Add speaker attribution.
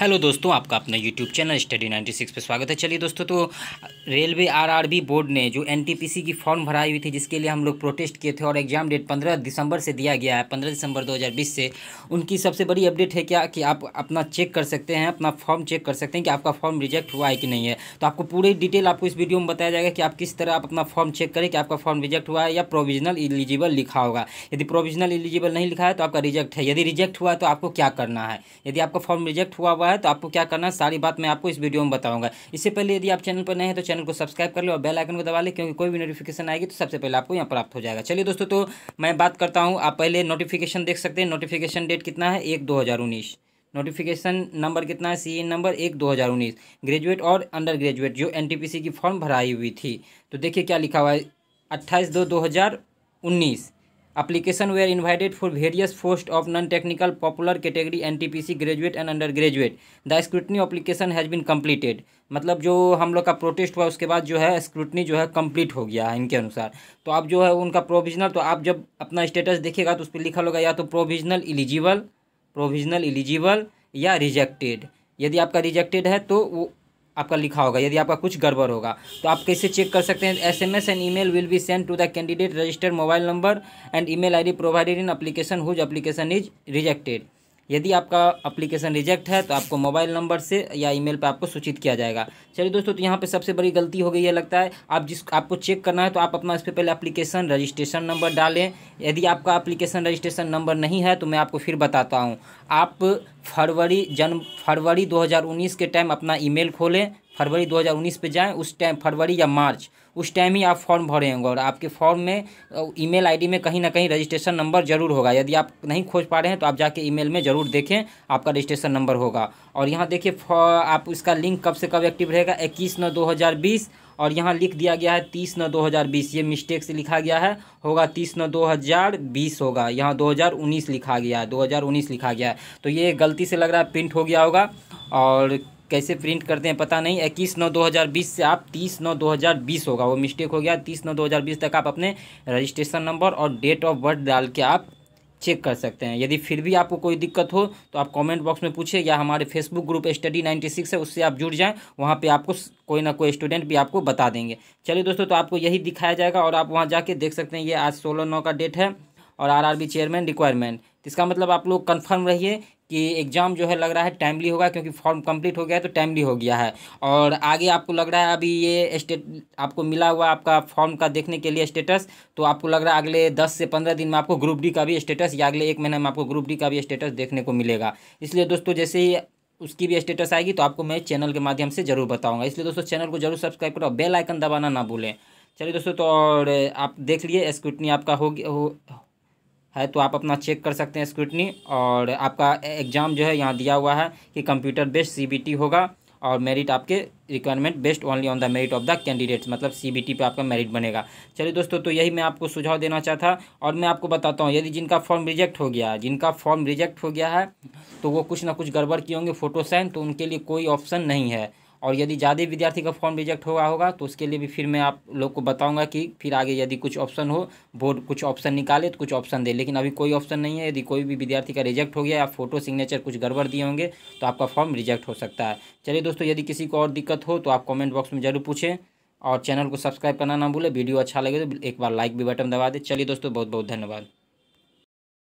Speaker 1: hello दोस्तों आपका अपना यूट्यूब चैनल स्टडी 96 पे स्वागत है चलिए दोस्तों तो रेलवे आरआरबी बोर्ड ने जो एनटीपीसी की फॉर्म भराई हुई थी जिसके लिए हम लोग प्रोटेस्ट किए थे और एग्जाम डेट 15 दिसंबर से दिया गया है 15 दिसंबर 2020 से उनकी सबसे बड़ी अपडेट है क्या कि आप अपना चेक कर सकते हैं अपना फॉर्म चेक कर सकते हैं कि आपका फॉर्म रिजेक्ट हुआ है कि नहीं है तो आपको पूरी डिटेल आपको इस वीडियो में बताया जाएगा कि आप किस तरह आप अपना फॉर्म चेक करें कि आपका फॉर्म रिजेक्ट हुआ है या प्रोविजनल इलिजिबल लिखा होगा यदि प्रोविजनल इलिजिबल नहीं लिखा है तो आपका रिजेक्ट है यदि रिजेक्ट हुआ तो आपको क्या करना है यदि आपका फॉर्म रिजेक्ट हुआ हुआ है तो आपको क्या करना है सारी बात मैं आपको इस वीडियो में बताऊंगा इससे पहले यदि आप चैनल पर नए हैं तो चैनल को सब्सक्राइब कर लो और बेल आइकन को दबा लें क्योंकि कोई भी नोटिफिकेशन आएगी तो सबसे पहले आपको यहाँ प्राप्त हो जाएगा चलिए दोस्तों तो मैं बात करता हूँ आप पहले नोटिफिकेशन देख सकते हैं नोटिफिकेशन डेट कितना है एक दो नोटिफिकेशन नंबर कितना है सी नंबर एक दो हज़ार उन्नीस ग्रेजुएट और अंडर ग्रेजुएट जो एनटीपीसी की फॉर्म भराई हुई थी तो देखिए क्या लिखा हुआ है अट्ठाईस दो दो हज़ार उन्नीस application were invited for various posts of non-technical popular category NTPC graduate and undergraduate the scrutiny application has been completed मतलब जो हम लोग का प्रोटेस्ट हुआ उसके बाद जो है स्क्रूटनी जो है कंप्लीट हो गया है इनके अनुसार तो आप जो है उनका प्रोविजनल तो आप जब अपना स्टेटस देखेगा तो उस पर लिखा होगा या तो प्रोविजनल एलिजिबल प्रोविजनल एलिजिबल या रिजेक्टेड यदि आपका रिजेक्टेड है तो वो आपका लिखा होगा यदि आपका कुछ गड़बड़ होगा तो आप कैसे चेक कर सकते हैं S M S and email will be send to the candidate registered mobile number and email I D provided in application whose application is rejected यदि आपका अप्लीकेशन रिजेक्ट है तो आपको मोबाइल नंबर से या email पर आपको सूचित किया जाएगा चलिए दोस्तों तो यहाँ पर सबसे बड़ी गलती हो गई है लगता है आप जिस आपको चेक करना है तो आप अपना इस पर पहले अप्लीकेशन रजिस्ट्रेशन नंबर डालें यदि आपका अप्लीकेशन रजिस्ट्रेशन नंबर नहीं है तो मैं आपको फिर बताता हूँ आप फरवरी जन फरवरी 2019 के टाइम अपना ईमेल खोलें फरवरी 2019 पे जाएं उस टाइम फरवरी या मार्च उस टाइम ही आप फॉर्म भरे होंगे और आपके फॉर्म में ईमेल आईडी में कहीं ना कहीं रजिस्ट्रेशन नंबर जरूर होगा यदि आप नहीं खोज पा रहे हैं तो आप जाके ईमेल में ज़रूर देखें आपका रजिस्ट्रेशन नंबर होगा और यहाँ देखिए आप इसका लिंक कब से कब एक्टिव रहेगा इक्कीस नौ दो हज़ार बीस और यहाँ लिख दिया गया है तीस नौ दो हज़ार बीस ये मिस्टेक से लिखा गया है होगा तीस नौ दो हज़ार बीस होगा यहाँ दो हज़ार उन्नीस लिखा गया है दो हज़ार उन्नीस लिखा गया है तो ये गलती से लग रहा है प्रिंट हो गया होगा और कैसे प्रिंट करते हैं पता नहीं इक्कीस नौ 2020 से आप 30 नौ 2020 होगा वो मिस्टेक हो गया 30 नौ 2020 तक आप अपने रजिस्ट्रेशन नंबर और डेट ऑफ बर्थ डाल के आप चेक कर सकते हैं यदि फिर भी आपको कोई दिक्कत हो तो आप कमेंट बॉक्स में पूछे या हमारे फेसबुक ग्रुप स्टडी 96 है उससे आप जुड़ जाएं वहाँ पे आपको कोई ना कोई स्टूडेंट भी आपको बता देंगे चलिए दोस्तों तो आपको यही दिखाया जाएगा और आप वहाँ जाके देख सकते हैं ये आज सोलह नौ का डेट है और बी चेयरमैन रिक्वायरमेंट इसका मतलब आप लोग कन्फर्म रहिए कि एग्ज़ाम जो है लग रहा है टाइमली होगा क्योंकि फॉर्म कंप्लीट हो गया है तो टाइमली हो गया है और आगे आपको लग रहा है अभी ये स्टेट आपको मिला हुआ आपका फॉर्म का देखने के लिए स्टेटस तो आपको लग रहा है अगले दस से पंद्रह दिन में आपको ग्रुप डी का भी स्टेटस या अगले एक महीने में आपको ग्रुप डी का भी स्टेटस देखने को मिलेगा इसलिए दोस्तों जैसे ही उसकी भी स्टेटस आएगी तो आपको मैं चैनल के माध्यम से जरूर बताऊंगा इसलिए दोस्तों चैनल को जरूर सब्सक्राइब करो बेल आइकन दबाना ना भूलें चलिए दोस्तों तो और आप देख लिए स्क्रूटनी आपका हो गया हो है तो आप अपना चेक कर सकते हैं स्क्रूटनी और आपका एग्ज़ाम जो है यहाँ दिया हुआ है कि कंप्यूटर बेस्ड सीबीटी होगा और मेरिट आपके requirement based only on the merit of the candidates मतलब सीबीटी पे आपका मेरिट बनेगा चलिए दोस्तों तो यही मैं आपको सुझाव देना चाहता और मैं आपको बताता हूँ यदि जिनका फॉर्म रिजेक्ट हो गया है जिनका फॉर्म रिजेक्ट हो गया है तो वो कुछ ना कुछ गड़बड़ किए होंगे फोटो साइन तो उनके लिए कोई ऑप्शन नहीं है और यदि ज़्यादा विद्यार्थी का फॉर्म रिजेक्ट हुआ होगा तो उसके लिए भी फिर मैं आप लोग को बताऊंगा कि फिर आगे यदि कुछ ऑप्शन हो बोर्ड कुछ ऑप्शन निकाले तो कुछ ऑप्शन दे लेकिन अभी कोई ऑप्शन नहीं है यदि कोई भी विद्यार्थी का रिजेक्ट हो गया या फोटो सिग्नेचर कुछ गड़बड़ दिए होंगे तो आपका फॉर्म रिजेक्ट हो सकता है चलिए दोस्तों यदि किसी को और दिक्कत हो तो आप कॉमेंट बॉक्स में ज़रूर पूछें और चैनल को सब्सक्राइब करना ना भूलें वीडियो अच्छा लगे तो एक बार लाइक भी बटन दबा दें चलिए दोस्तों बहुत बहुत धन्यवाद